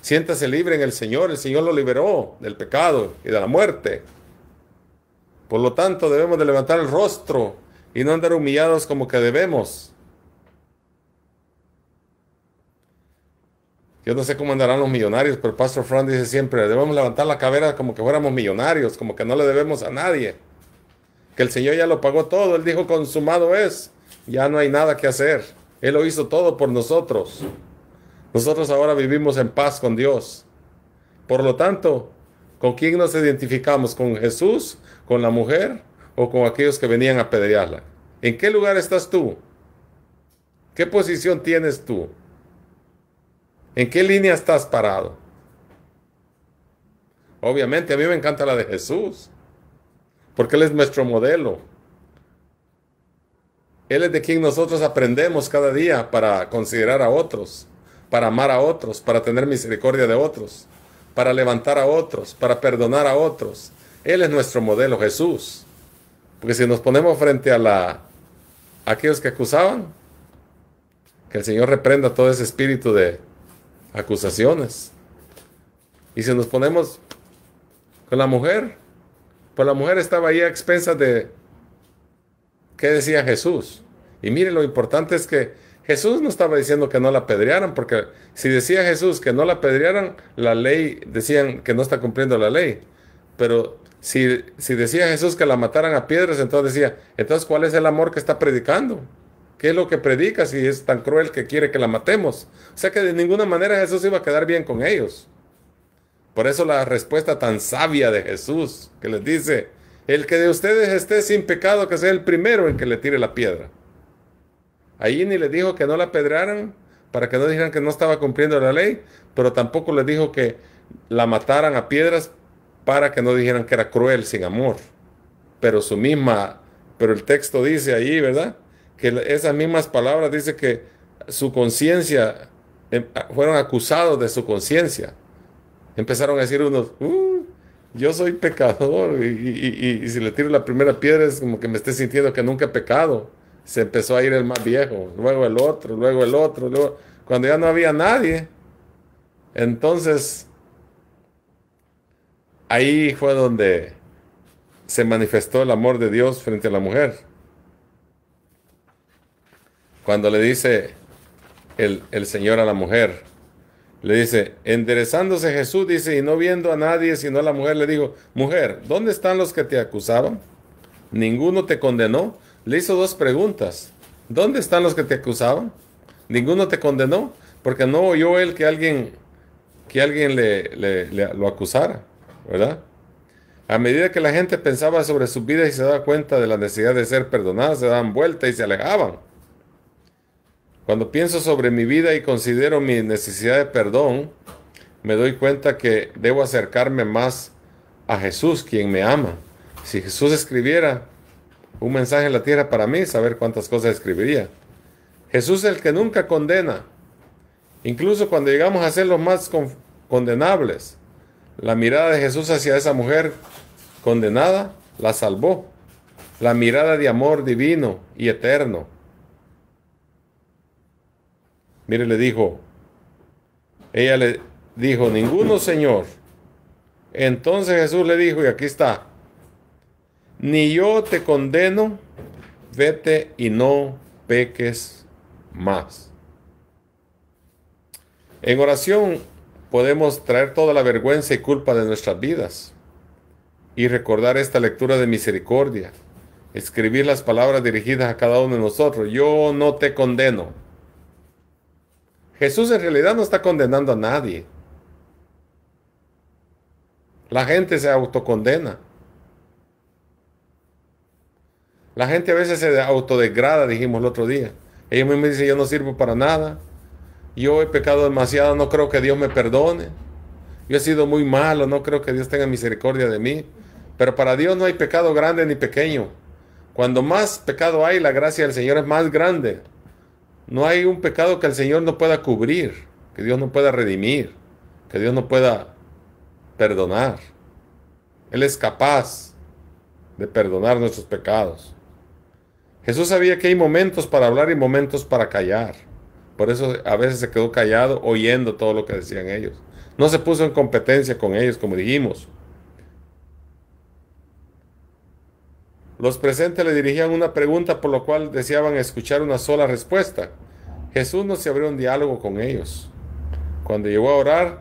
siéntase libre en el Señor, el Señor lo liberó del pecado y de la muerte. Por lo tanto, debemos de levantar el rostro y no andar humillados como que debemos. Yo no sé cómo andarán los millonarios, pero Pastor Fran dice siempre, debemos levantar la cabeza como que fuéramos millonarios, como que no le debemos a nadie. Que el Señor ya lo pagó todo, Él dijo, consumado es, ya no hay nada que hacer. Él lo hizo todo por nosotros. Nosotros ahora vivimos en paz con Dios. Por lo tanto, ¿con quién nos identificamos? ¿Con Jesús? ¿Con la mujer? o con aquellos que venían a pedrearla... ¿En qué lugar estás tú? ¿Qué posición tienes tú? ¿En qué línea estás parado? Obviamente, a mí me encanta la de Jesús, porque Él es nuestro modelo. Él es de quien nosotros aprendemos cada día para considerar a otros, para amar a otros, para tener misericordia de otros, para levantar a otros, para perdonar a otros. Él es nuestro modelo, Jesús. Porque si nos ponemos frente a, la, aquellos que acusaban, que el Señor reprenda todo ese espíritu de acusaciones. Y si nos ponemos con la mujer, pues la mujer estaba ahí a expensas de qué decía Jesús. Y mire, lo importante es que Jesús no estaba diciendo que no la apedrearan, porque si decía Jesús que no la apedrearan, la ley, decían que no está cumpliendo la ley. Pero si, decía Jesús que la mataran a piedras, entonces decía, entonces ¿cuál es el amor que está predicando? ¿Qué es lo que predica si es tan cruel que quiere que la matemos? O sea que de ninguna manera Jesús iba a quedar bien con ellos. Por eso la respuesta tan sabia de Jesús, que les dice, el que de ustedes esté sin pecado, que sea el primero en que le tire la piedra. Ahí ni le dijo que no la pedraran para que no dijeran que no estaba cumpliendo la ley, pero tampoco le dijo que la mataran a piedras para que no dijeran que era cruel sin amor. Pero su misma, pero el texto dice ahí, ¿verdad? Que esas mismas palabras dice que su conciencia, em, fueron acusados de su conciencia. Empezaron a decir unos, uh, yo soy pecador y, si le tiro la primera piedra es como que me esté sintiendo que nunca he pecado. Se empezó a ir el más viejo, luego el otro, luego el otro, luego, cuando ya no había nadie. Entonces, ahí fue donde se manifestó el amor de Dios frente a la mujer. Cuando le dice el, Señor a la mujer, le dice, enderezándose Jesús, dice, y no viendo a nadie, sino a la mujer, le dijo, mujer, ¿dónde están los que te acusaron? ¿Ninguno te condenó? Le hizo dos preguntas. ¿Dónde están los que te acusaron? ¿Ninguno te condenó? Porque no oyó él que alguien, que alguien lo acusara. ¿verdad? A medida que la gente pensaba sobre su vida y se daba cuenta de la necesidad de ser perdonada, se daban vuelta y se alejaban. Cuando pienso sobre mi vida y considero mi necesidad de perdón, me doy cuenta que debo acercarme más a Jesús, quien me ama. Si Jesús escribiera un mensaje en la tierra para mí, saber cuántas cosas escribiría. Jesús es el que nunca condena. Incluso cuando llegamos a ser los más condenables, la mirada de Jesús hacia esa mujer condenada la salvó. La mirada de amor divino y eterno. Mire, le dijo, ella le dijo, ninguno Señor. Entonces Jesús le dijo, y aquí está, ni yo te condeno, vete y no peques más. En oración podemos traer toda la vergüenza y culpa de nuestras vidas y recordar esta lectura de misericordia, escribir las palabras dirigidas a cada uno de nosotros. Yo no te condeno. Jesús en realidad no está condenando a nadie. La gente se autocondena. La gente a veces se autodegrada, dijimos el otro día. ...ella me dice yo no sirvo para nada, yo he pecado demasiado, no creo que Dios me perdone. Yo he sido muy malo, no creo que Dios tenga misericordia de mí. Pero para Dios no hay pecado grande ni pequeño. Cuando más pecado hay, la gracia del Señor es más grande. No hay un pecado que el Señor no pueda cubrir, que Dios no pueda redimir, que Dios no pueda perdonar. Él es capaz de perdonar nuestros pecados. Jesús sabía que hay momentos para hablar y momentos para callar. Por eso a veces se quedó callado oyendo todo lo que decían ellos. No se puso en competencia con ellos, como dijimos. Los presentes le dirigían una pregunta por lo cual deseaban escuchar una sola respuesta. Jesús no se abrió un diálogo con ellos. Cuando llegó a orar,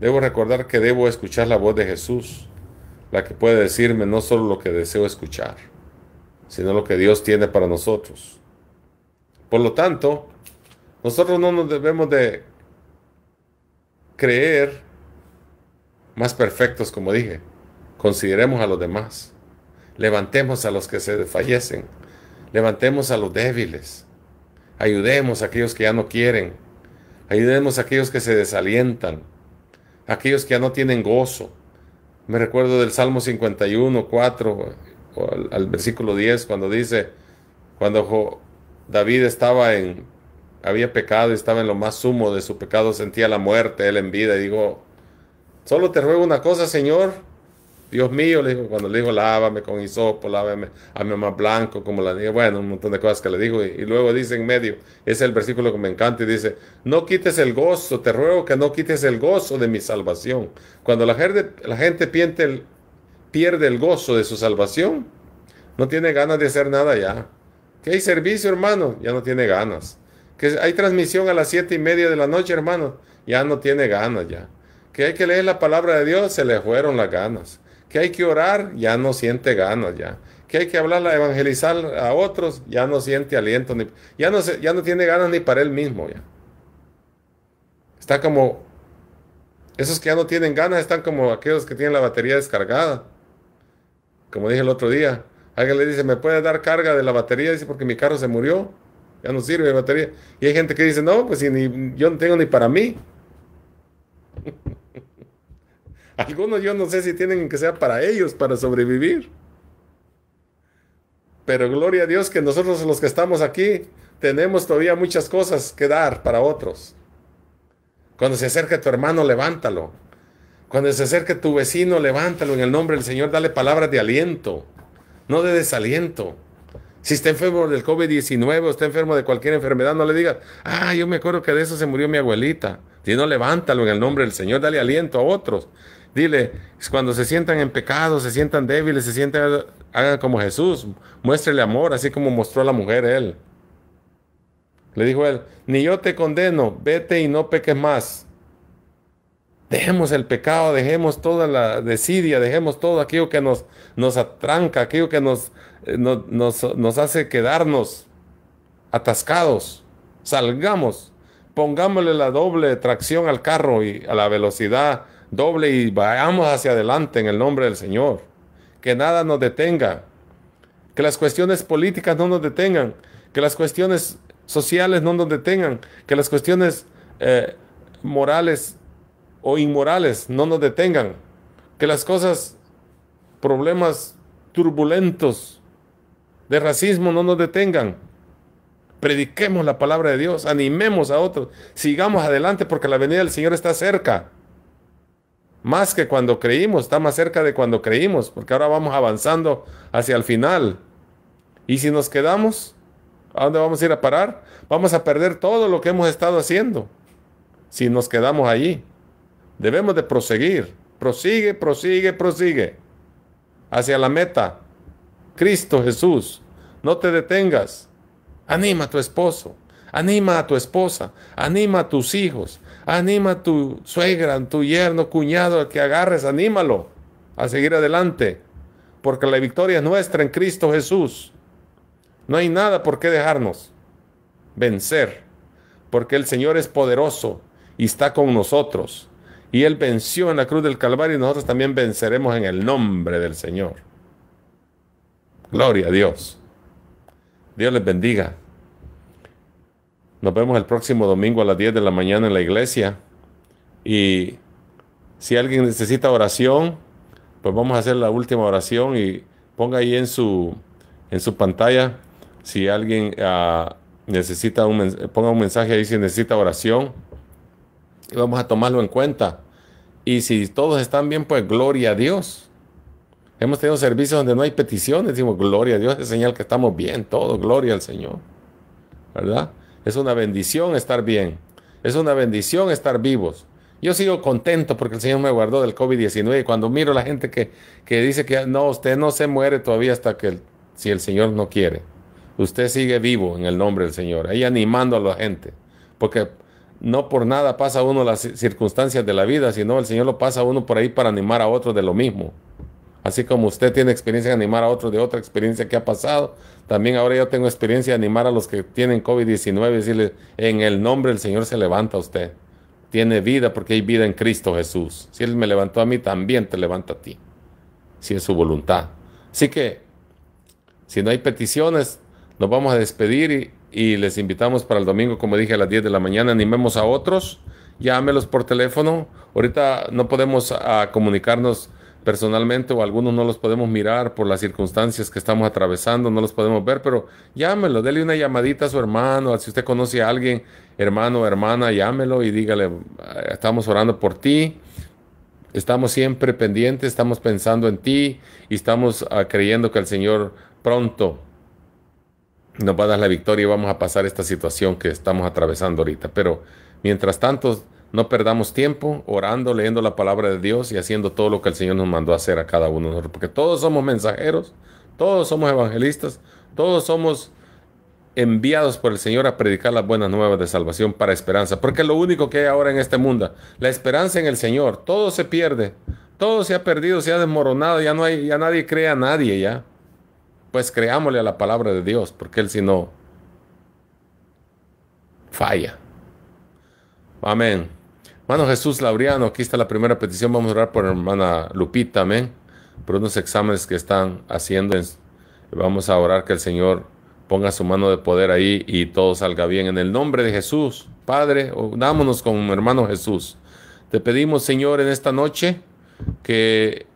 debo recordar que debo escuchar la voz de Jesús, la que puede decirme no solo lo que deseo escuchar, sino lo que Dios tiene para nosotros. Por lo tanto, nosotros no nos debemos de creer más perfectos, como dije. Consideremos a los demás. Levantemos a los que se desfallecen. Levantemos a los débiles. Ayudemos a aquellos que ya no quieren. Ayudemos a aquellos que se desalientan. Aquellos que ya no tienen gozo. Me recuerdo del Salmo 51, 4 al versículo 10, cuando dice, cuando David estaba en había pecado y estaba en lo más sumo de su pecado, sentía la muerte, él en vida, y dijo, solo te ruego una cosa, Señor, Dios mío, le dijo, cuando le dijo, lávame con hisopo, lávame, a mi mamá blanco, como la niña, bueno, un montón de cosas que le dijo, y, luego dice en medio, es el versículo que me encanta, y dice, no quites el gozo, te ruego que no quites el gozo de mi salvación. Cuando la gente, pierde, el, pierde el gozo de su salvación, no tiene ganas de hacer nada ya. ¿Qué hay servicio, hermano, ya no tiene ganas que hay transmisión a las siete y media de la noche, hermano, ya no tiene ganas ya. Que hay que leer la palabra de Dios, se le fueron las ganas. Que hay que orar, ya no siente ganas ya. Que hay que hablar, evangelizar a otros, ya no siente aliento, ni, ya, no ya no tiene ganas ni para él mismo ya. Está como, esos que ya no tienen ganas están como aquellos que tienen la batería descargada. Como dije el otro día, alguien le dice, ¿me puede dar carga de la batería? Dice, porque mi carro se murió ya no sirve la batería. Y hay gente que dice, no, pues yo no tengo ni para mí. (laughs) Algunos yo no sé si tienen que ser para ellos, para sobrevivir. Pero gloria a Dios que nosotros los que estamos aquí tenemos todavía muchas cosas que dar para otros. Cuando se acerque tu hermano, levántalo. Cuando se acerque tu vecino, levántalo en el nombre del Señor, dale palabras de aliento, no de desaliento. Si está enfermo del COVID-19 o está enfermo de cualquier enfermedad, no le digas, ah, yo me acuerdo que de eso se murió mi abuelita. Si no, levántalo en el nombre del Señor, dale aliento a otros. Dile, cuando se sientan en pecado, se sientan débiles, se sientan, hagan como Jesús, muéstrele amor, así como mostró a la mujer él. Le dijo él, ni yo te condeno, vete y no peques más. Dejemos el pecado, dejemos toda la desidia, dejemos todo aquello que nos, nos atranca, aquello que eh, nos, nos, hace quedarnos atascados. Salgamos, pongámosle la doble tracción al carro y a la velocidad doble y vayamos hacia adelante en el nombre del Señor. Que nada nos detenga, que las cuestiones políticas no nos detengan, que las cuestiones sociales no nos detengan, que las cuestiones eh, morales o inmorales no nos detengan, que las cosas, problemas turbulentos de racismo no nos detengan. Prediquemos la palabra de Dios, animemos a otros, sigamos adelante porque la venida del Señor está cerca. Más que cuando creímos, está más cerca de cuando creímos, porque ahora vamos avanzando hacia el final. Y si nos quedamos, ¿a dónde vamos a ir a parar? Vamos a perder todo lo que hemos estado haciendo si nos quedamos allí. Debemos de proseguir. Prosigue, prosigue, prosigue. Hacia la meta. Cristo Jesús. No te detengas. Anima a tu esposo. Anima a tu esposa. Anima a tus hijos. Anima a tu suegra, a tu yerno, cuñado, a que agarres. Anímalo a seguir adelante. Porque la victoria es nuestra en Cristo Jesús. No hay nada por qué dejarnos vencer, porque el Señor es poderoso y está con nosotros y Él venció en la cruz del Calvario y nosotros también venceremos en el nombre del Señor. Gloria a Dios. Dios les bendiga. Nos vemos el próximo domingo a las 10 de la mañana en la iglesia. Y si alguien necesita oración, pues vamos a hacer la última oración y ponga ahí en su, en pantalla si alguien ah, necesita un, ponga un mensaje ahí si necesita oración vamos a tomarlo en cuenta. Y si todos están bien, pues gloria a Dios. Hemos tenido servicios donde no hay peticiones, decimos gloria a Dios, es señal que estamos bien, todo, gloria al Señor. ¿Verdad? Es una bendición estar bien. Es una bendición estar vivos. Yo sigo contento porque el Señor me guardó del COVID-19. Cuando miro a la gente que, dice que no, usted no se muere todavía hasta que si el Señor no quiere. Usted sigue vivo en el nombre del Señor, ahí animando a la gente. Porque no por nada pasa uno las circunstancias de la vida, sino el Señor lo pasa a uno por ahí para animar a otros de lo mismo. Así como usted tiene experiencia de animar a otros de otra experiencia que ha pasado, también ahora yo tengo experiencia de animar a los que tienen COVID-19 y decirles, en el nombre del Señor se levanta usted. Tiene vida porque hay vida en Cristo Jesús. Si Él me levantó a mí, también te levanta a ti. Si es su voluntad. Así que, si no hay peticiones, nos vamos a despedir y y les invitamos para el domingo, como dije, a las 10 de la mañana. Animemos a otros, llámelos por teléfono. Ahorita no podemos ah, comunicarnos personalmente o algunos no los podemos mirar por las circunstancias que estamos atravesando, no los podemos ver, pero llámelo, déle una llamadita a su hermano, si usted conoce a alguien, hermano o hermana, llámelo y dígale, ah, estamos orando por ti, estamos siempre pendientes, estamos pensando en ti y estamos ah, creyendo que el Señor pronto nos va a dar la victoria y vamos a pasar esta situación que estamos atravesando ahorita. Pero mientras tanto, no perdamos tiempo orando, leyendo la palabra de Dios y haciendo todo lo que el Señor nos mandó a hacer a cada uno de nosotros. Porque todos somos mensajeros, todos somos evangelistas, todos somos enviados por el Señor a predicar las buenas nuevas de salvación para esperanza. Porque es lo único que hay ahora en este mundo, la esperanza en el Señor. Todo se pierde, todo se ha perdido, se ha desmoronado, ya no hay, ya nadie cree a nadie ya pues creámosle a la palabra de Dios, porque Él si no falla. Amén. Hermano Jesús Lauriano, aquí está la primera petición. Vamos a orar por hermana Lupita, amén. Por unos exámenes que están haciendo. Vamos a orar que el Señor ponga su mano de poder ahí y todo salga bien. En el nombre de Jesús, Padre, Dámonos con hermano Jesús. Te pedimos, Señor, en esta noche que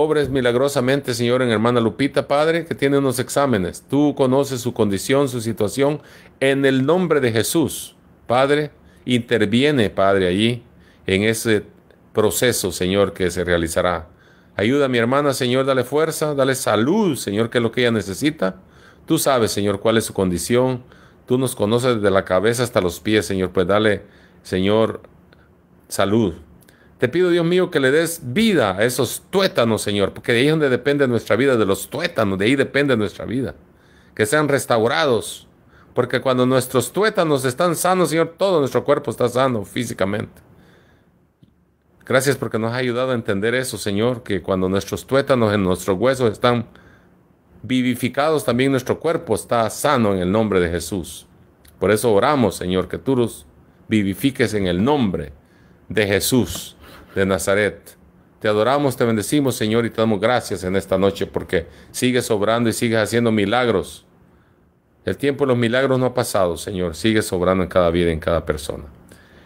Obres milagrosamente, Señor, en hermana Lupita, Padre, que tiene unos exámenes. Tú conoces su condición, su situación. En el nombre de Jesús, Padre, interviene, Padre, allí, en ese proceso, Señor, que se realizará. Ayuda a mi hermana, Señor, dale fuerza, dale salud, Señor, que es lo que ella necesita. Tú sabes, Señor, cuál es su condición. Tú nos conoces desde la cabeza hasta los pies, Señor. Pues dale, Señor, salud, te pido, Dios mío, que le des vida a esos tuétanos, Señor, porque de ahí es donde depende nuestra vida, de los tuétanos, de ahí depende nuestra vida. Que sean restaurados, porque cuando nuestros tuétanos están sanos, Señor, todo nuestro cuerpo está sano físicamente. Gracias porque nos ha ayudado a entender eso, Señor, que cuando nuestros tuétanos en nuestros huesos están vivificados, también nuestro cuerpo está sano en el nombre de Jesús. Por eso oramos, Señor, que tú los vivifiques en el nombre de Jesús de Nazaret. Te adoramos, te bendecimos, Señor, y te damos gracias en esta noche porque sigues sobrando y sigues haciendo milagros. El tiempo de los milagros no ha pasado, Señor. sigue sobrando en cada vida, en cada persona.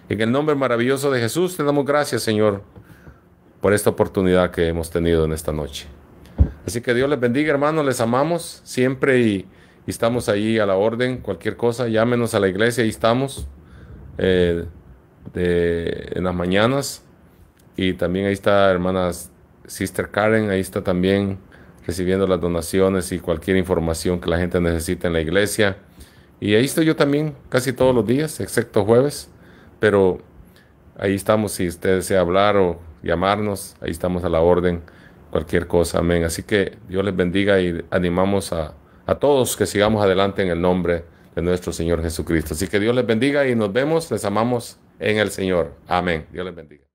En el nombre maravilloso de Jesús te damos gracias, Señor, por esta oportunidad que hemos tenido en esta noche. Así que Dios les bendiga, hermanos. Les amamos siempre y, estamos ahí a la orden. Cualquier cosa, llámenos a la iglesia, ahí estamos. Eh, en las mañanas y también ahí está hermanas Sister Karen, ahí está también recibiendo las donaciones y cualquier información que la gente necesite en la iglesia. Y ahí estoy yo también casi todos los días, excepto jueves, pero ahí estamos si usted desea hablar o llamarnos, ahí estamos a la orden, cualquier cosa, amén. Así que Dios les bendiga y animamos a, a todos que sigamos adelante en el nombre de nuestro Señor Jesucristo. Así que Dios les bendiga y nos vemos, les amamos en el Señor. Amén. Dios les bendiga.